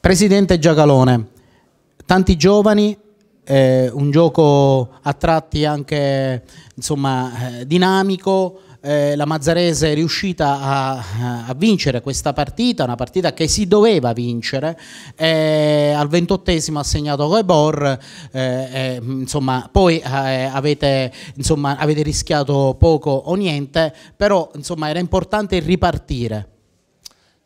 Presidente Giacalone, tanti giovani, eh, un gioco a tratti anche insomma, eh, dinamico, eh, la Mazzarese è riuscita a, a, vincere questa partita, una partita che si doveva vincere, eh, al ventottesimo ha segnato Rebor, eh, eh, insomma, poi eh, avete, insomma, avete rischiato poco o niente, però insomma, era importante ripartire.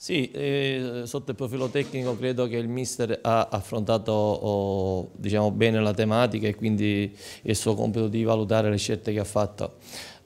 Sì, eh, sotto il profilo tecnico credo che il mister ha affrontato oh, diciamo, bene la tematica e quindi il suo compito di valutare le scelte che ha fatto.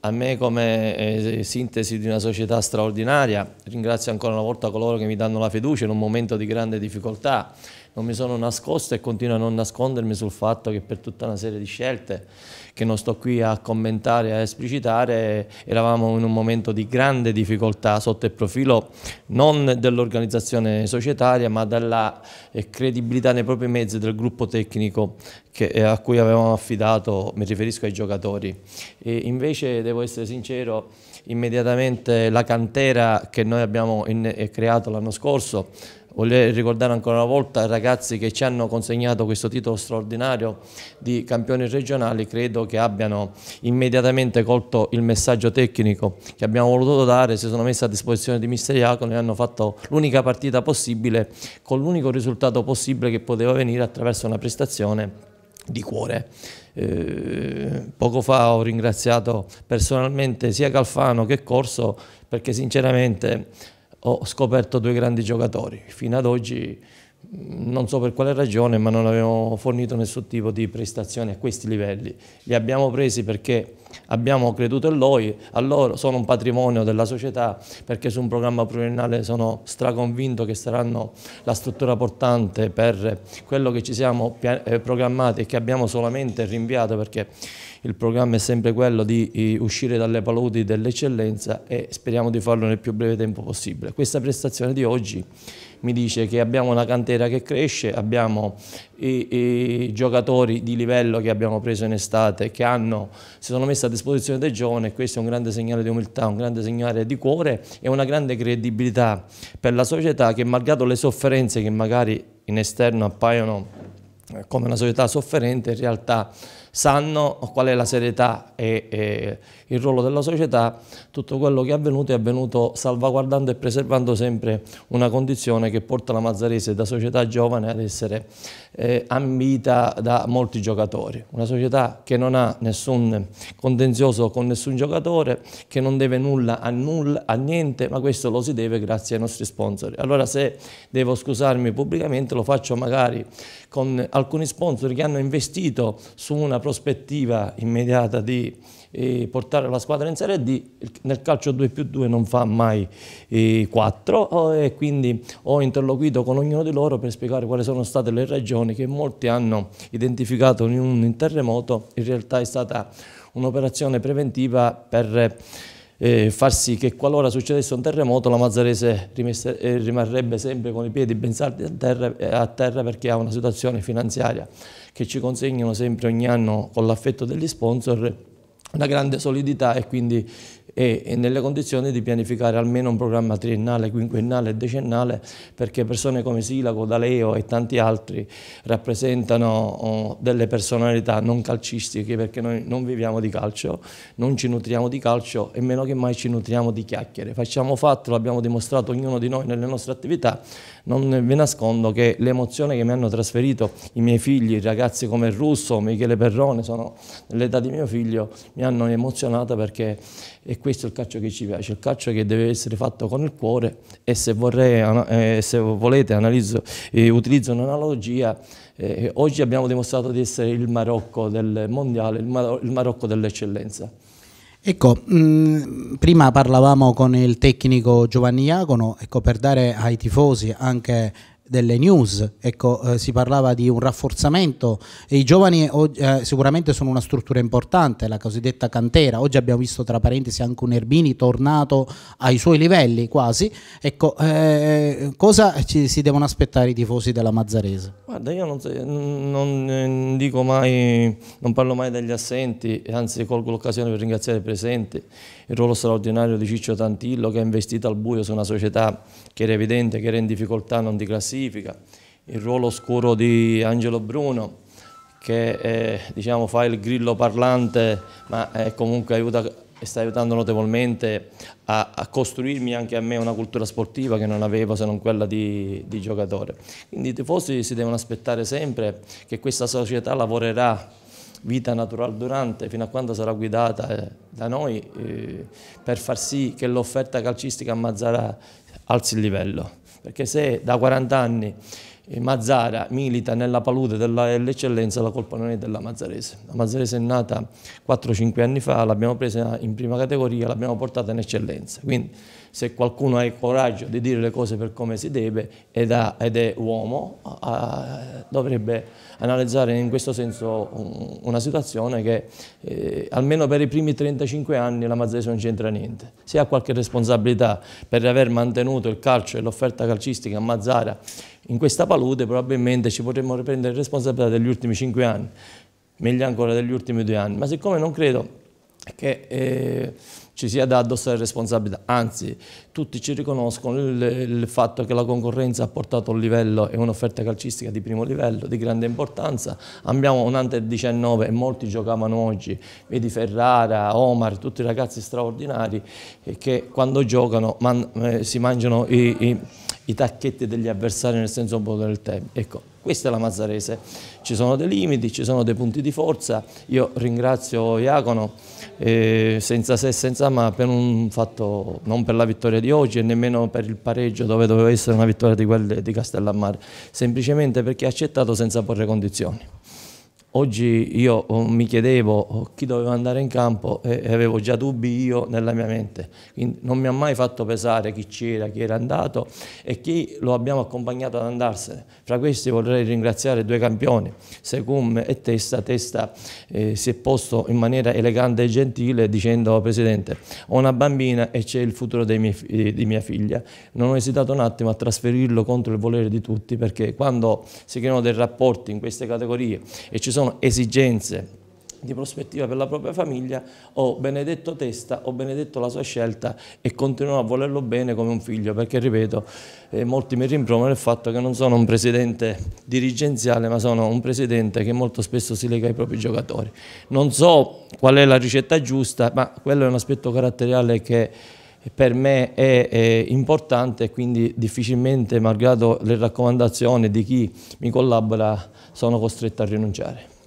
A me come eh, sintesi di una società straordinaria ringrazio ancora una volta coloro che mi danno la fiducia in un momento di grande difficoltà, non mi sono nascosto e continuo a non nascondermi sul fatto che per tutta una serie di scelte che non sto qui a commentare, a esplicitare, eravamo in un momento di grande difficoltà sotto il profilo non dell'organizzazione societaria ma della eh, credibilità nei propri mezzi del gruppo tecnico che, eh, a cui avevamo affidato, mi riferisco ai giocatori. E invece devo essere sincero, immediatamente la cantera che noi abbiamo in, eh, creato l'anno scorso. Voglio ricordare ancora una volta i ragazzi che ci hanno consegnato questo titolo straordinario di campioni regionali, credo che abbiano immediatamente colto il messaggio tecnico che abbiamo voluto dare, si sono messi a disposizione di Mister Iacono e hanno fatto l'unica partita possibile con l'unico risultato possibile che poteva venire attraverso una prestazione di cuore. Eh, poco fa ho ringraziato personalmente sia Calfano che Corso perché sinceramente ho scoperto due grandi giocatori. Fino ad oggi non so per quale ragione, ma non abbiamo fornito nessun tipo di prestazione a questi livelli. Li abbiamo presi perché abbiamo creduto in loro, a loro sono un patrimonio della società, perché su un programma pluriennale sono straconvinto che saranno la struttura portante per quello che ci siamo eh, programmati e che abbiamo solamente rinviato perché il programma è sempre quello di uscire dalle paludi dell'eccellenza e speriamo di farlo nel più breve tempo possibile. Questa prestazione di oggi mi dice che abbiamo una cantera che cresce, abbiamo i, i giocatori di livello che abbiamo preso in estate che hanno, si sono messi a disposizione dei giovani e questo è un grande segnale di umiltà, un grande segnale di cuore e una grande credibilità per la società che malgrado le sofferenze che magari in esterno appaiono eh, come una società sofferente, in realtà sanno qual è la serietà e, e, il ruolo della società, tutto quello che è avvenuto è avvenuto salvaguardando e preservando sempre una condizione che porta la Mazzarese da società giovane ad essere eh, ambita da molti giocatori, una società che non ha nessun contenzioso con nessun giocatore, che non deve nulla a, nulla, a niente, ma questo lo si deve grazie ai nostri sponsor. Allora se devo scusarmi pubblicamente lo faccio magari con alcuni sponsor che hanno investito su una prospettiva immediata di eh, portare la squadra in Serie D, nel calcio 2 più 2 non fa mai eh, 4 e quindi ho interloquito con ognuno di loro per spiegare quali sono state le ragioni che molti hanno identificato in un terremoto, in realtà è stata un'operazione preventiva per eh, far sì che qualora succedesse un terremoto la Mazzarese rimesse, eh, rimarrebbe sempre con i piedi ben saldi a terra, a terra, perché ha una situazione finanziaria che ci consegnano sempre ogni anno con l'affetto degli sponsor una grande solidità e quindi e, e nelle condizioni di pianificare almeno un programma triennale, quinquennale e decennale perché persone come Silago, D'Aleo e tanti altri rappresentano oh, delle personalità non calcistiche perché noi non viviamo di calcio, non ci nutriamo di calcio e meno che mai ci nutriamo di chiacchiere. Facciamo fatto, l'abbiamo dimostrato ognuno di noi nelle nostre attività, non vi nascondo che l'emozione che mi hanno trasferito i miei figli, ragazzi come Russo, Michele Perrone, sono nell'età di mio figlio, mi hanno emozionato perché è questo è il calcio che ci piace, il calcio che deve essere fatto con il cuore e se, vorrei, eh, se volete analizzo, eh, utilizzo un'analogia, eh, oggi abbiamo dimostrato di essere il Marocco del mondiale, il, Mar il Marocco dell'eccellenza. Ecco, mh, mm, prima parlavamo con il tecnico Giovanni Iacono, ecco, per dare ai tifosi anche delle news, ecco, eh, si parlava di un rafforzamento e i giovani eh, sicuramente sono una struttura importante, la cosiddetta cantera, oggi abbiamo visto tra parentesi anche un Erbini tornato ai suoi livelli quasi, ecco, eh, cosa ci, si devono aspettare i tifosi della Mazzarese? Guarda, io non, non eh, dico mai, non parlo mai degli assenti, anzi colgo l'occasione per ringraziare i presenti, il ruolo straordinario di Ciccio Tantillo che ha investito al buio su una società che era evidente che era in difficoltà non di classifica, classifica, il ruolo oscuro di Angelo Bruno che eh, diciamo, fa il grillo parlante ma eh, comunque aiuta, sta aiutando notevolmente a, a, costruirmi anche a me una cultura sportiva che non avevo se non quella di, di giocatore. Quindi i tifosi si devono aspettare sempre che questa società lavorerà vita natural durante, fino a quando sarà guidata eh, da noi, eh, per far sì che l'offerta calcistica a Mazzara alzi il livello. Perché se da 40 anni Mazzara milita nella palude dell'eccellenza, la colpa non è della Mazzarese. La Mazzarese è nata 4-5 anni fa, l'abbiamo presa in prima categoria, l'abbiamo portata in eccellenza. Quindi se qualcuno ha il coraggio di dire le cose per come si deve ed, ha, ed è uomo, ha, dovrebbe analizzare in questo senso un, una situazione che eh, almeno per i primi 35 anni la Mazzarese non c'entra niente. Se ha qualche responsabilità per aver mantenuto il calcio e l'offerta calcistica a Mazzara in questa palude probabilmente ci potremmo riprendere responsabilità degli ultimi cinque anni, meglio ancora degli ultimi due anni, ma siccome non credo che eh, ci sia da addossare responsabilità, anzi tutti ci riconoscono il, il, fatto che la concorrenza ha portato un livello e un'offerta calcistica di primo livello, di grande importanza, abbiamo un Under 19 e molti giocavano oggi, vedi Ferrara, Omar, tutti ragazzi straordinari eh, che quando giocano man, eh, si mangiano i, i i tacchetti degli avversari nel senso buono del tempo. Ecco, questa è la Mazzarese. Ci sono dei limiti, ci sono dei punti di forza. Io ringrazio Iacono eh, senza se e senza ma per un fatto, non per la vittoria di oggi e nemmeno per il pareggio dove doveva essere una vittoria di quelle di Castellammare, semplicemente perché ha accettato senza porre condizioni. Oggi io oh, mi chiedevo oh, chi doveva andare in campo e avevo già dubbi io nella mia mente, quindi non mi ha mai fatto pesare chi c'era, chi era andato e chi lo abbiamo accompagnato ad andarsene. Fra questi vorrei ringraziare due campioni, Secum e Testa. Testa eh, si è posto in maniera elegante e gentile dicendo Presidente, ho una bambina e c'è il futuro miei, di mia figlia. Non ho esitato un attimo a trasferirlo contro il volere di tutti perché quando si creano dei rapporti in queste categorie e ci sono sono esigenze di prospettiva per la propria famiglia, ho benedetto testa, ho benedetto la sua scelta e continuerò a volerlo bene come un figlio, perché ripeto, eh, molti mi rimproverano il fatto che non sono un presidente dirigenziale, ma sono un presidente che molto spesso si lega ai propri giocatori. Non so qual è la ricetta giusta, ma quello è un aspetto caratteriale che per me è, è importante e quindi difficilmente, malgrado le raccomandazioni di chi mi collabora, sono costretto a rinunciare.